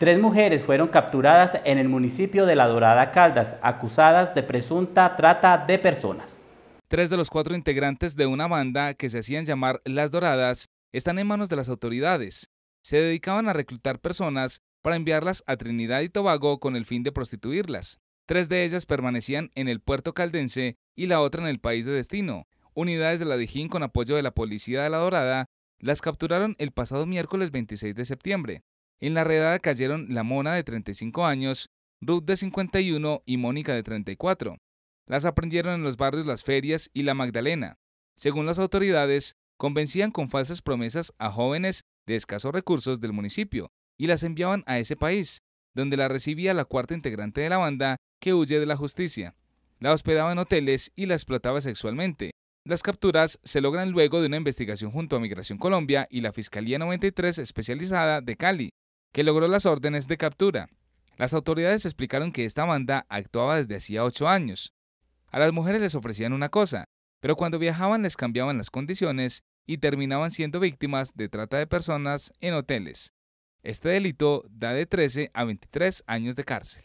Tres mujeres fueron capturadas en el municipio de La Dorada Caldas, acusadas de presunta trata de personas. Tres de los cuatro integrantes de una banda que se hacían llamar Las Doradas están en manos de las autoridades. Se dedicaban a reclutar personas para enviarlas a Trinidad y Tobago con el fin de prostituirlas. Tres de ellas permanecían en el puerto caldense y la otra en el país de destino. Unidades de la Dijín con apoyo de la Policía de La Dorada las capturaron el pasado miércoles 26 de septiembre. En la redada cayeron la Mona de 35 años, Ruth de 51 y Mónica de 34. Las aprendieron en los barrios Las Ferias y La Magdalena. Según las autoridades, convencían con falsas promesas a jóvenes de escasos recursos del municipio y las enviaban a ese país, donde la recibía la cuarta integrante de la banda que huye de la justicia. La hospedaba en hoteles y la explotaba sexualmente. Las capturas se logran luego de una investigación junto a Migración Colombia y la Fiscalía 93 especializada de Cali, que logró las órdenes de captura. Las autoridades explicaron que esta banda actuaba desde hacía ocho años. A las mujeres les ofrecían una cosa, pero cuando viajaban les cambiaban las condiciones y terminaban siendo víctimas de trata de personas en hoteles. Este delito da de 13 a 23 años de cárcel.